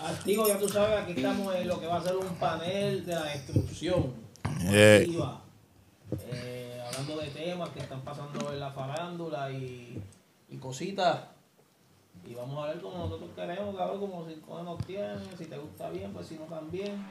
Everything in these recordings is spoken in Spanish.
Artigo, ya tú sabes, aquí estamos en lo que va a ser un panel de la destrucción. Eh. Eh, hablando de temas que están pasando en la farándula y, y cositas. Y vamos a ver cómo nosotros queremos, a ver como si nos tienen, si te gusta bien, pues si no también.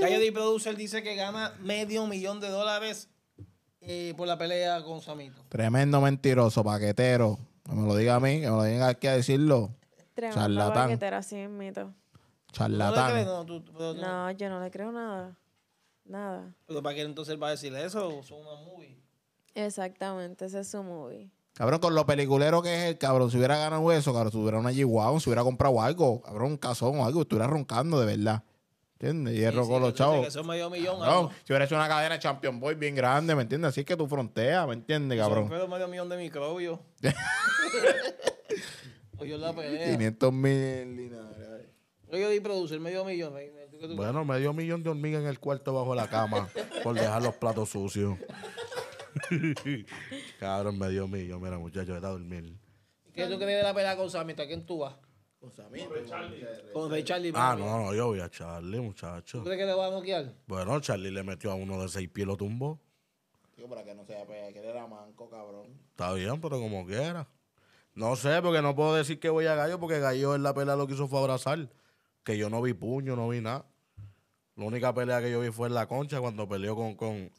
Calle D Producer dice que gana medio millón de dólares y por la pelea con Samito. Tremendo mentiroso, paquetero. Que me lo diga a mí, que me lo diga aquí a decirlo. Tremendo Charlatán. paquetero, así es mito. Charlatán. no, yo no le creo nada. Nada. pero para qué entonces él va a decir eso, o son una movie. Exactamente, ese es su movie. Cabrón, con lo peliculero que es el cabrón, si hubiera ganado eso, cabrón, si hubiera una g si hubiera comprado algo, cabrón, un casón o algo, estuviera roncando de verdad. ¿Entiendes? Hierro él los chavos. si hubiera hecho una cadena de Champion Boy bien grande, ¿me entiendes? Así es que tú fronteas, ¿me entiendes, cabrón? Yo medio millón de microbios. o yo la pelea. 500 mil Yo di producir medio millón. Bueno, medio millón de hormigas en el cuarto bajo la cama por dejar los platos sucios. cabrón, medio millón. Mira, muchachos, está a dormir. ¿Qué es tú crees de la pelea con Sammy? ¿A quién tú vas? Con Samir. Charlie. Ah, no, no, yo vi a Charlie, muchacho. crees que le voy a noquear? Bueno, Charlie le metió a uno de seis pies lo tumbó. Digo, para que no sea que era manco, cabrón. Está bien, pero como quiera. No sé, porque no puedo decir que voy a Gallo, porque Gallo en la pelea lo que hizo fue abrazar. Que yo no vi puño, no vi nada. La única pelea que yo vi fue en la concha cuando peleó con, con,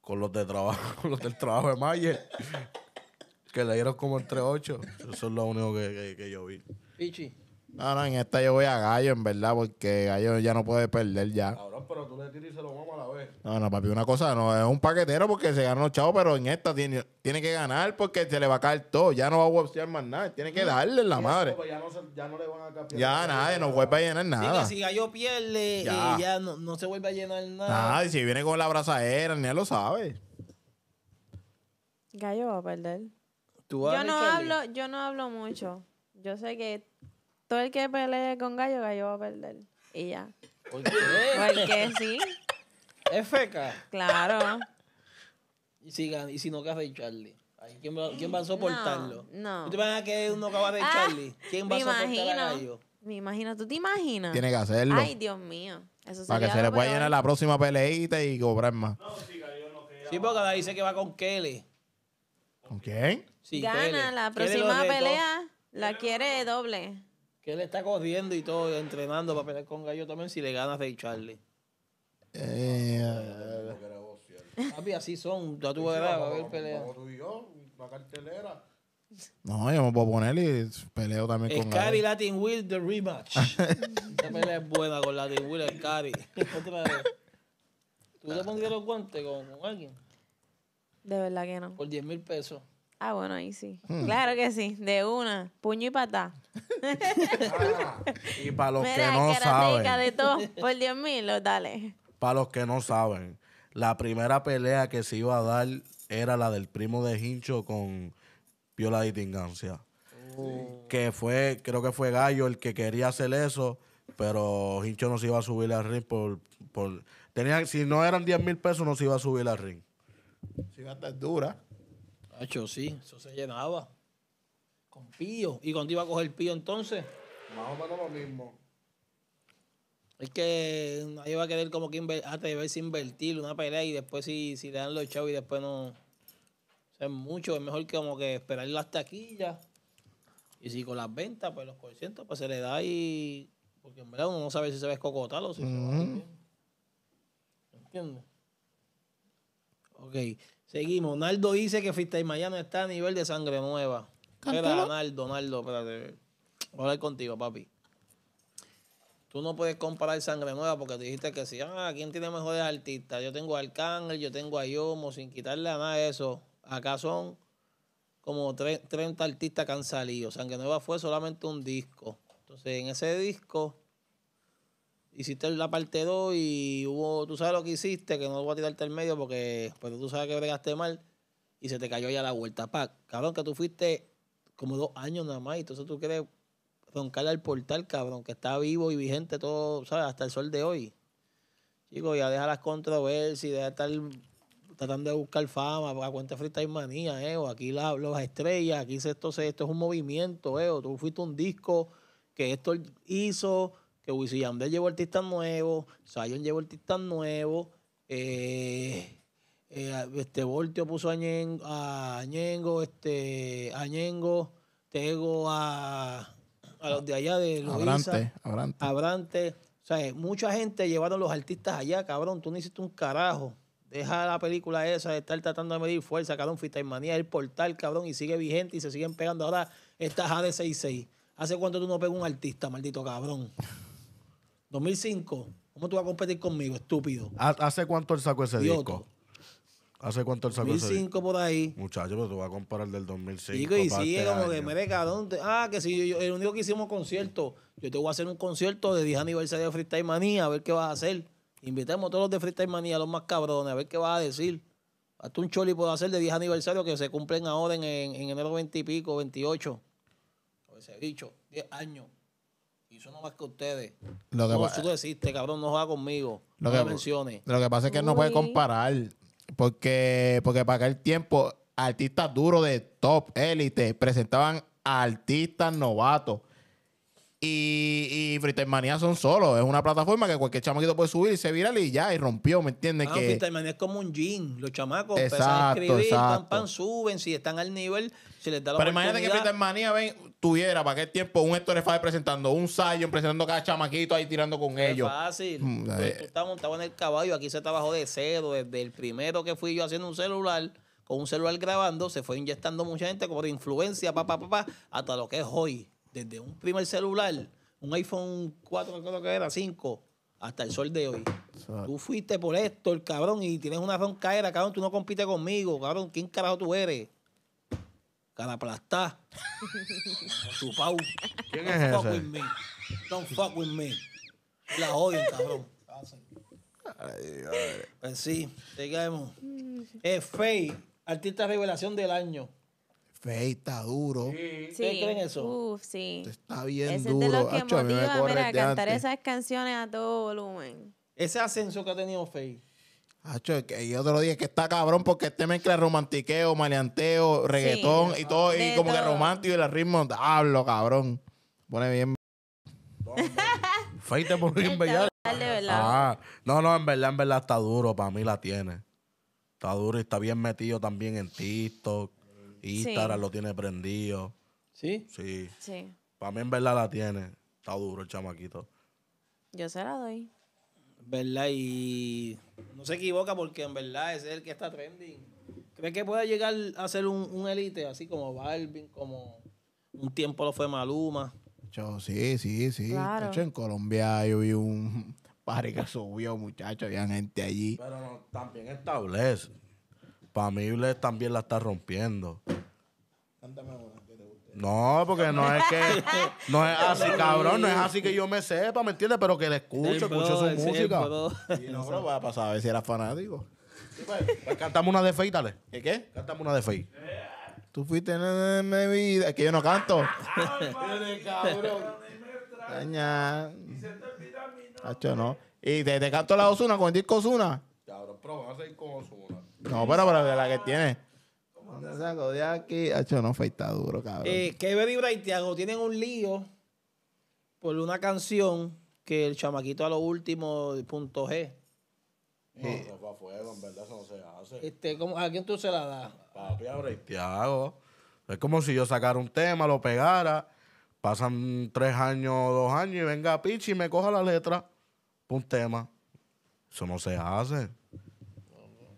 con los de trabajo, con los del trabajo de Mayer que le dieron como 3-8. Eso es lo único que, que, yo vi. Pichi. No, no, en esta yo voy a Gallo, en verdad, porque Gallo ya no puede perder ya. Cabrón, pero tú le tiras y se lo vamos a la vez. No, no, papi, una cosa, no, es un paquetero porque se ganó chavo, pero en esta tiene, tiene que ganar porque se le va a caer todo. Ya no va a boxear más nada, tiene que darle la madre. Pues, ya, no no le van a cambiar. Ya nadie, no vuelve a llenar nada. si Gallo pierde, ya, ya no, no, se vuelve a llenar nada. y si viene con la abrazadera, ni él lo sabe. Gallo va a perder yo no hablo, yo no hablo mucho. Yo sé que todo el que pelee con gallo, gallo va a perder. Y ya. ¿Por qué? Porque sí. ¿Es feca? Claro. ¿Y si, y si no cae Charlie? ¿quién, va, ¿Quién a soportarlo? No. ¿Tú te vas a que uno acaba de ah, Charlie? ¿Quién va a soportar imagino, gallo? Me imagino, ¿tú te imaginas? Tiene que hacerlo. Ay, Dios mío. Eso Para que se le pueda llenar la próxima peleita y cobrar más. No, sí, gallo no queda. Sí, porque dice que va con Kelly. ¿Con quién? Sí, Gana la próxima pelea, la quiere doble. Que le está corriendo y todo, entrenando para pelear con Gallo también si le ganas de Charlie. Eh, Papi, así son. Ya tú que ver a ver pelea. No, yo me puedo poner y peleo también con Cari Latin Will, the rematch. Esta pelea es buena con Latin Will, el Cari. Otra vez. ¿Tú te pondrías los guantes con alguien? De verdad que no. Por 10 mil pesos. Ah, bueno, ahí sí. Hmm. Claro que sí, de una, puño y patá. Ah, y para los que no saben. de todo, por 10 mil, oh, dale. Para los que no saben, la primera pelea que se iba a dar era la del primo de Hincho con Viola Distingancia. Que fue, creo que fue Gallo el que quería hacer eso, pero Hincho no se iba a subir al ring por. tenía, si no eran 10 mil pesos, no se iba a subir al ring. Si a es dura. hecho sí, eso se llenaba. Con pío. ¿Y cuándo iba a coger pío entonces? Más o menos lo mismo. Es que nadie va a querer como que atreverse ah, a invertir una pelea y después si, si le dan los chavos y después no... O sea, es mucho, es mejor que como que esperar las taquillas. Y si con las ventas, pues los porcientos, pues se le da y... Porque en verdad uno no sabe si se ve a o si se va ¿Entiendes? Ok, seguimos. Naldo dice que y Mayano está a nivel de sangre nueva. Espera, Naldo, Naldo, espérate. Voy a hablar contigo, papi. Tú no puedes comparar sangre nueva porque dijiste que si, ah, ¿quién tiene mejores artistas? Yo tengo a Arcángel, yo tengo a Yomo, sin quitarle a nada de eso. Acá son como 30 artistas que han salido. Sangre Nueva fue solamente un disco. Entonces, en ese disco, hiciste la parte 2 y hubo, tú sabes lo que hiciste, que no voy a tirarte al medio porque pues, tú sabes que bregaste mal y se te cayó ya la vuelta. pa cabrón, que tú fuiste como dos años nada más y entonces tú quieres roncarle al portal, cabrón, que está vivo y vigente todo, ¿sabes? Hasta el sol de hoy. Chicos, ya deja las controversias, deja estar tratando de buscar fama, porque a cuenta frita hay manía, eh, o aquí las los estrellas, aquí esto, es un movimiento, eh, tú fuiste un disco que esto hizo que Wisin Yandel llevó artistas nuevos, Zion llevó artistas nuevos, eh, eh, este Voltio puso a Ñengo, este, a Ñengo, Tego a, los de allá de Luisa. Abrante, Abrante. O sea, eh, mucha gente llevaron los artistas allá, cabrón, tú no hiciste un carajo. Deja la película esa de estar tratando de medir fuerza, cabrón, manía, el portal, cabrón, y sigue vigente y se siguen pegando ahora estas ad 66. ¿Hace cuánto tú no pegas un artista, maldito cabrón? 2005. ¿Cómo tú vas a competir conmigo, estúpido? ¿Hace cuánto él sacó ese disco? ¿Hace cuánto él sacó 2005 por ahí. Muchacho, pero tú vas a comparar del 2005. Digo, y sí, este como que me Ah, que si yo, el único que hicimos concierto, yo te voy a hacer un concierto de 10 aniversario de Freestyle Manía, a ver qué vas a hacer. Invitamos a todos los de Freestyle Manía, los más cabrones, a ver qué vas a decir. Hasta un choli puedo hacer de 10 aniversario que se cumplen ahora en, enero 20 y pico, 28. Ese bicho, 10 años. Y eso no va que ustedes. Lo que tú deciste, cabrón, no juega conmigo. Lo no que, menciones. Lo que pasa es que no puede comparar. Porque, porque para aquel tiempo, artistas duros de top, élite, presentaban artistas novatos. Y, y Manía son solos. Es una plataforma que cualquier chamaquito puede subir y se viral y ya, y rompió, ¿me entiendes? Ah, que que... es como un jean. Los chamacos exacto, a escribir, Pan, pan, suben. Si están al nivel, si les da la Pero imagínate que Manía ven, tuviera para qué tiempo un Héctor Fáez presentando, un Zion presentando cada chamaquito ahí tirando con ellos. fácil. Mm, eh. estabas montado en el caballo, aquí se trabajó de cedo desde el primero que fui yo haciendo un celular, con un celular grabando, se fue inyectando mucha gente como influencia, papá, papá, pa, hasta lo que es hoy. Desde un primer celular, un iPhone 4, creo que era, 5, hasta el sol de hoy. Tú fuiste por esto, el cabrón, y tienes una roncaera, cabrón, tú no compites conmigo, cabrón, ¿quién carajo tú eres? Canaplastá, su pau, Don't fuck with me. Don't fuck with me. La odio cabrón. Pues sí, digamos. Mm. Eh, Faye, artista revelación del año. Fey está duro. Sí. creen eso? Uf, sí. Está bien duro. es de lo que Acho, a cantar esas canciones a todo volumen. Ese ascenso que ha tenido Faye yo te lo dije que está cabrón porque este mezcla romantiqueo, maleanteo, reggaetón y todo, y como que romántico y el ritmo, hablo, cabrón. Pone bien. Feite por bien bella. Ah, no, no, en verdad, en verdad está duro, para mí la tiene. Está duro y está bien metido también en TikTok. Instagram lo tiene prendido. ¿Sí? Sí. Sí. Para mí en verdad la tiene. Está duro el chamaquito. Yo se la doy. ¿verdad? Y no se equivoca porque en verdad es el que está trending. cree que puede llegar a ser un élite así como Balvin, como un tiempo lo fue Maluma? Yo, sí, sí, sí. en Colombia yo vi un padre que subió, muchachos, había gente allí. Pero no, también establece. Para mí, Bless también la está rompiendo. Cántame no, porque no es que. No es así, cabrón. No es así que yo me sepa, ¿me entiendes? Pero que le escucho, escucho su música. Y no, bro, voy a pasar a ver si era fanático. Pues, pues cantamos una de Fey, dale. ¿Qué qué? Cantamos una de Fey. Tú fuiste en mi vida. Es que yo no canto. Daña. Hacho, no. Y te, te canto la Osuna con el disco Osuna. Cabrón, pero vamos a ir con Osuna. No, pero, pero de la que tiene. ¿Dónde saco de aquí? hecho no feita duro, cabrón. Eh, Kevin y Braithiago tienen un lío por una canción que el chamaquito a lo último, punto G. No, se no, fuego, en verdad eso no se hace. Este, ¿A quién tú se la das? Papi, a Es como si yo sacara un tema, lo pegara, pasan tres años, dos años y venga Pichi y me coja la letra. Un tema. Eso no se hace.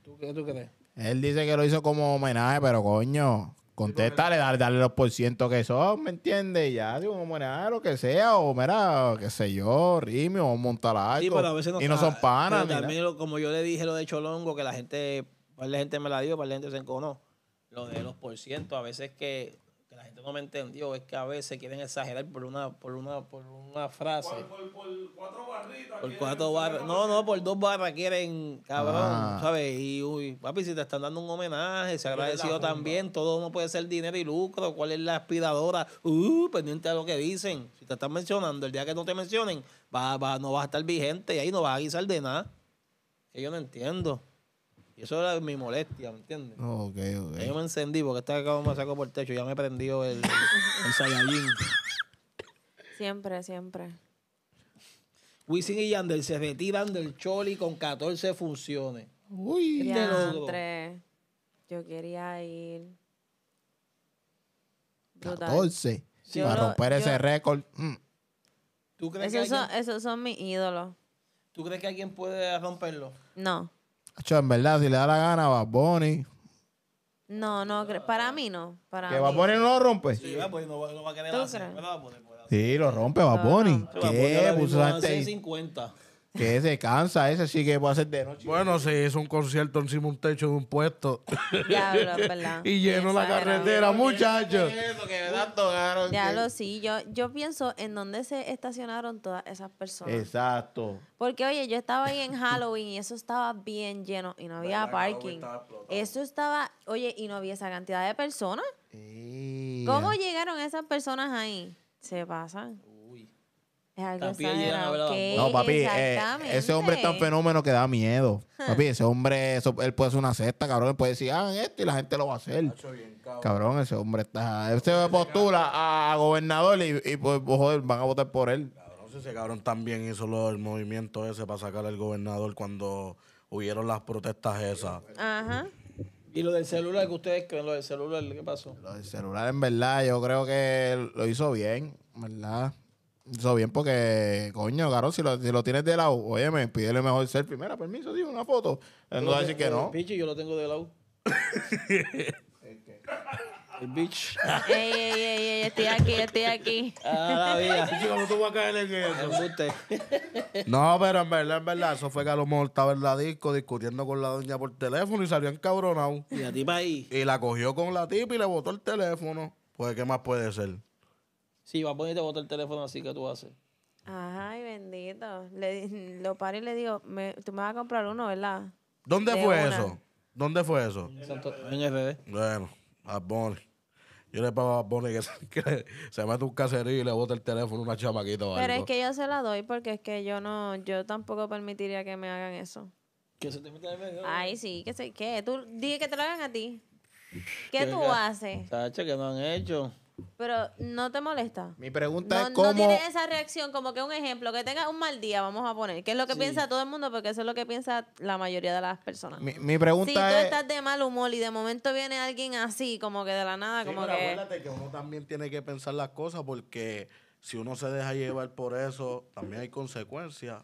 ¿Tú qué tú crees? Él dice que lo hizo como homenaje, pero coño, contéstale, dale, dale los ciento que son, ¿me entiendes? Ya, digo, homenaje lo que sea, o mira, qué sé yo, rime o montar y no son panas. Pero también, como yo le dije lo de Cholongo, que la gente, para la gente me la dio, para la gente se enconó. Lo de los por ciento a veces que no me entendió es que a veces quieren exagerar por una, por una, por una frase. Por, cuatro barritas. Por cuatro No, no, por dos barras quieren, cabrón, ah. ¿sabes? Y uy, papi, si te están dando un homenaje, se ha agradecido también, todo no puede ser dinero y lucro, cuál es la aspiradora, uh, pendiente a lo que dicen. Si te están mencionando, el día que no te mencionen, va, va, no va a estar vigente y ahí no va a guisar de nada. Que yo no entiendo. Y eso era mi molestia, ¿me entiendes? ok, ok. Yo me encendí porque estaba acá me sacó por el techo. Ya me prendió el, el, Siempre, siempre. Wisin y Yandel se retiran del Choli con 14 funciones. Uy, Yo quería ir. 14. Sí. Para romper ese récord. Mm. ¿Tú crees que esos son mis ídolos. ¿Tú crees que alguien puede romperlo? No. Hacho, en verdad, si le da la gana, Bad Bunny. No, no, para mí no. Para ¿Que va a poner no lo rompe? Sí, va, a no, no va a querer hacer. Va a poner, Sí, lo rompe Baboni. Va a ¿Qué? Puso a 150. Que se cansa, ese sí que puede ser de noche. Bueno, sí, es un concierto encima de un techo de un puesto. Ya, verdad. y lleno la carretera, muchachos. Ya, sí. Yo, yo pienso en dónde se estacionaron todas esas personas. Exacto. Porque, oye, yo estaba ahí en Halloween y eso estaba bien lleno y no había parking. Eso estaba, oye, y no había esa cantidad de personas. ¿Cómo llegaron esas personas ahí? Se pasan no papi, eh, ese hombre es tan fenómeno que da miedo. Papi, ese hombre, él puede hacer una cesta, cabrón. Él puede decir, hagan esto y la gente lo va a hacer. cabrón. ese hombre está. Él se postula a gobernador y, pues, van a votar por él. Cabrón, ese cabrón también hizo lo, el movimiento ese para sacar al gobernador cuando hubieron las protestas esas. Ajá. ¿Y lo del celular que ustedes creen? ¿Lo del celular qué pasó? Lo del celular, en verdad, yo creo que lo hizo bien, ¿verdad? Eso bien, porque, coño, caro, si lo, tienes de lado, oye, me pídele mejor selfie. primera permiso, tío, una foto. Él no va a decir que no. Pichi, yo lo tengo de lado. El bitch. Ey, ey, ey, ey, estoy aquí, estoy aquí. Ah, la vida. tú vas en No, pero en verdad, en verdad, eso fue que a lo mejor estaba en la disco discutiendo con la doña por teléfono y salió encabronado. ¿Y la tipa ahí? Y la cogió con la tipa y le botó el teléfono. Pues, ¿qué más puede ser? Sí, va a poner te bota el teléfono así que tú haces. Ay, bendito. Le, lo paro y le digo, me, tú me vas a comprar uno, ¿verdad? ¿Dónde fue eso? ¿Dónde fue eso? En RD. Bueno, a Bonnie. Yo le pago a Bonnie que, se, que mete un caserío y le bota el teléfono a una chamaquita o algo. Pero es que yo se la doy porque es que yo no, yo tampoco permitiría que me hagan eso. Que se te meta el medio. Ay, sí, que sé ¿qué? Tú, dije que te lo hagan a ti. ¿Qué, tú haces? Sacha, que no han hecho. Pero no te molesta. Mi pregunta es cómo. No tiene esa reacción, como que un ejemplo, que tenga un mal día, vamos a poner, qué es lo que piensa todo el mundo, porque eso es lo que piensa la mayoría de las personas. Mi, pregunta si es. Si tú estás de mal humor y de momento viene alguien así, como que de la nada, como pero Acuérdate que uno también tiene que pensar las cosas, porque si uno se deja llevar por eso, también hay consecuencias.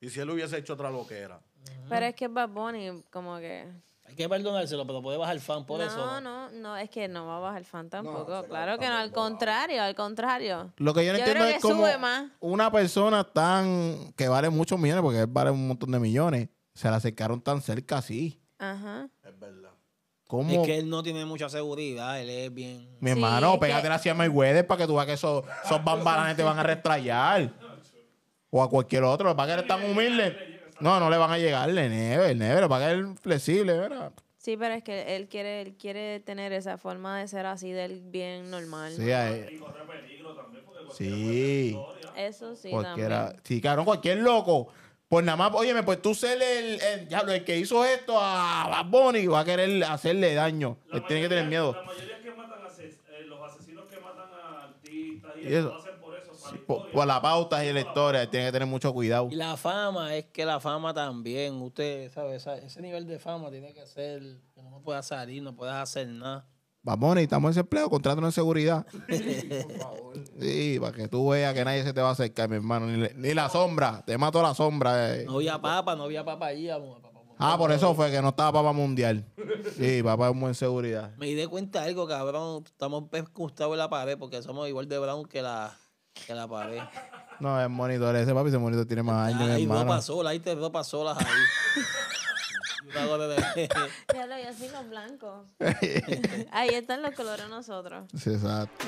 Y si él hubiese hecho otra loquera. Pero es que es Bad Bunny, como que. Hay que perdonárselo, pero puede bajar el fan por eso. No, no, no, es que no va a bajar fan tampoco. claro que no, al contrario, al contrario. Lo que yo no entiendo es como una persona tan que vale muchos millones, porque él vale un montón de millones, se la acercaron tan cerca así. Ajá. Es verdad. ¿Cómo? Es que él no tiene mucha seguridad, él es bien. Mi hermano, pégate la y para que tú veas que esos, esos bambalanes te van a restrayar. O a cualquier otro, para que eres tan humilde. No, no le van a llegar llegarle, el neve Para que él flexible, ¿verdad? Sí, pero es que él quiere, él quiere tener esa forma de ser así del bien normal. Sí, Eso sí, Cualquiera. también. Sí, claro, cualquier loco. Pues nada más, óyeme, pues tú ser el, el, que hizo esto a Bad Bunny va a querer hacerle daño. tiene que tener miedo. Eh, los asesinos que matan a artistas y, eso, hacen por eso, para por, por, la y la historia, tiene que tener mucho cuidado. Y la fama, es que la fama también, usted sabe, ese nivel de fama tiene que ser, que no pueda salir, no puedas hacer nada. Vamos, necesitamos ese empleo, contrato de seguridad. por Sí, para que tú veas que nadie se te va a acercar, mi hermano. Ni, la sombra, te mato la sombra. Eh. No había papa, no había papa allí, Papá. Ah, por eso fue que no estaba papá mundial. Sí, papá es muy en seguridad. Me di cuenta de algo, cabrón. Estamos pescustados en la pared porque somos igual de brown que la, que la pared. No, es monitor ese, papi. Ese monitor tiene más años, Ahí hermano. ahí te dos solas ahí. ya lo veo así con blanco. ahí están los colores nosotros. Sí, exacto.